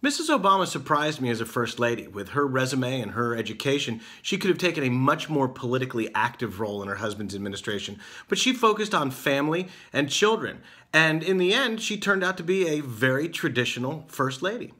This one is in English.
Mrs. Obama surprised me as a First Lady. With her resume and her education, she could have taken a much more politically active role in her husband's administration, but she focused on family and children. And in the end, she turned out to be a very traditional First Lady.